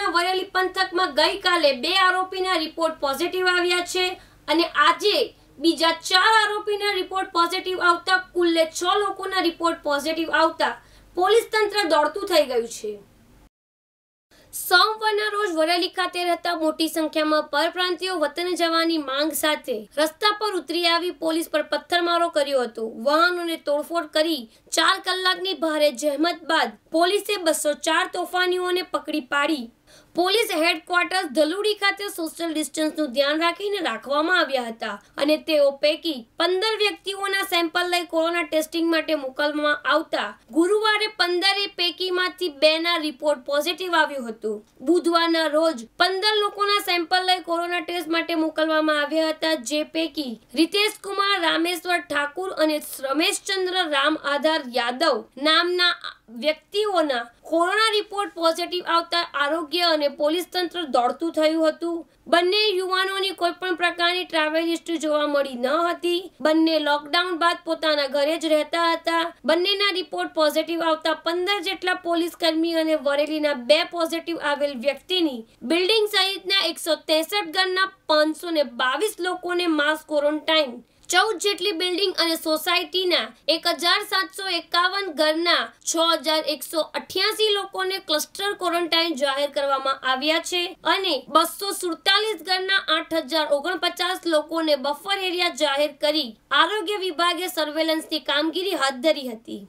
મહારાષ્ટ્રના વરેલી પંથકમાં ગઈકાલે બે આરોપીના રિપોર્ટ પોઝિટિવ આવ્યા છે અને આજે બીજા ચાર આરોપીના રિપોર્ટ પોઝિટિવ આવતા કુલ્લે છ લોકોના રિપોર્ટ પોઝિટિવ આવતા પોલીસ તંત્ર દોડતું થઈ ગયું છે સોમવારના રોજ વરેલી ખાતે રહેતા મોટી સંખ્યામાં પરપ્રાંતિયો વતન જવાની માંગ સાથે રસ્તા પર ઉતરી આવી પોલીસ પર પથ્થરમારો કર્યો હતો વાહનોને તોડફોડ કરી ચાર કલાકની ભારે જહેમત બાદ પોલીસે બસો ચાર તોફાનીઓને પકડી પાડી પોલીસ હેડક્વાર્ટર્સ ધલુડી ખાતે સોશિયલ ડિસ્ટન્સનું ધ્યાન રાખીને રાખવામાં આવ્યા હતા અને તેઓ પૈકી પંદર વ્યક્તિઓ સેમ્પલ લઈ કોરોના ટેસ્ટિંગ માટે મોકલવામાં આવતા ગુરુવારે પંદરે પૈકીમાંથી બે ના રિપોર્ટ પોઝિટિવ આવ્યું હતું બુધવારના રોજ પંદર લોકોના સેમ્પલ લઈ કોરોના ટેસ્ટ માટે મોકલવામાં આવ્યા હતા જે પૈકી રિતેશ કુમાર રામેશ્વર ઠાકુર અને રમેશચંદ્ર રામ આધાર યાદવ નામના વ્યક્તિઓના કોરોના રિપોર્ટ પોઝિટિવ આવતા આરોગ્ય અને પોલીસ તંત્ર દોડતું થયું હતું બંને યુવાનોની કોઈ પણ પ્રકારની ટ્રાવેલ હિસ્ટ્રી જોવા મળી ન હતી બંને લોકડાઉન બાદ પોતાના ઘરે જ રહેતા હતા બંનેના રિપોર્ટ પોઝિટિવ આવતા પંદર જેટલા પોલીસ કર્મી અને વરેલીના બે પોઝિટિવ આવેલ વ્યક્તિની બિલ્ડિંગ સહિતના એકસો ત્રેસઠ ગણના પાંચસો ને બાવીસ લોકોને માસ ક્વોરન્ટાઇન ચૌદ જેટલી બિલ્ડિંગ અને સોસાયટીના એક હજાર સાતસો એકાવન ઘરના છ હજાર એકસો અઠ્યાસી લોકોને ક્લસ્ટર ક્વોરન્ટાઇન જાહેર કરવામાં આવ્યા છે અને બસો સુડતાલીસ ઘરના આઠ હજાર ઓગણપચાસ લોકોને બફર એરિયા જાહેર કરી આરોગ્ય વિભાગે સર્વેલન્સની કામગીરી હાથ ધરી હતી